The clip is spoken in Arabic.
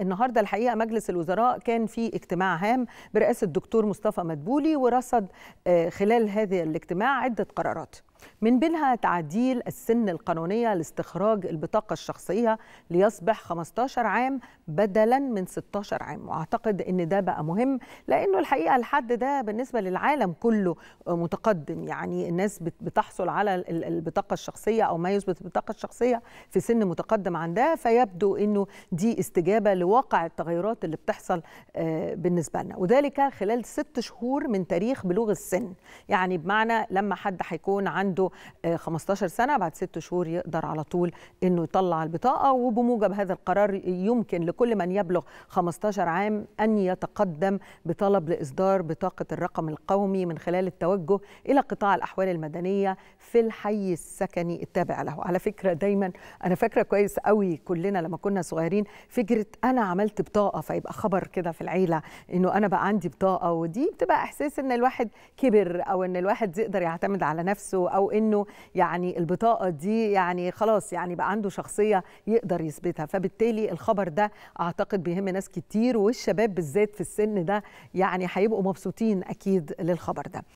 النهارده الحقيقه مجلس الوزراء كان في اجتماع هام برئاسه الدكتور مصطفى مدبولي ورصد آه، خلال هذا الاجتماع عده قرارات من بينها تعديل السن القانونية لاستخراج البطاقة الشخصية ليصبح 15 عام بدلا من 16 عام وأعتقد أن ده بقى مهم لأنه الحقيقة الحد ده بالنسبة للعالم كله متقدم يعني الناس بتحصل على البطاقة الشخصية أو ما يثبت البطاقة الشخصية في سن متقدم عن ده فيبدو أنه دي استجابة لواقع التغيرات اللي بتحصل آه، بالنسبة لنا وذلك خلال ست شهور من تاريخ بلوغ السن يعني بمعنى لما حد هيكون عنده عنده 15 آه، سنه بعد ست شهور يقدر على طول انه يطلع البطاقه وبموجب هذا القرار يمكن لكل من يبلغ 15 عام ان يتقدم بطلب لاصدار بطاقه الرقم القومي من خلال التوجه الى قطاع الاحوال المدنيه في الحي السكني التابع له على فكره دايما انا فاكره كويس قوي كلنا لما كنا صغيرين فكره انا عملت بطاقه فيبقى خبر كده في العيله انه انا بقى عندي بطاقه ودي بتبقى احساس ان الواحد كبر او ان الواحد يقدر يعتمد على نفسه او انه يعني البطاقه دي يعني خلاص يعني بقى عنده شخصيه يقدر يثبتها فبالتالي الخبر ده اعتقد بيهم ناس كتير والشباب بالذات في السن ده يعني هيبقوا مبسوطين اكيد للخبر ده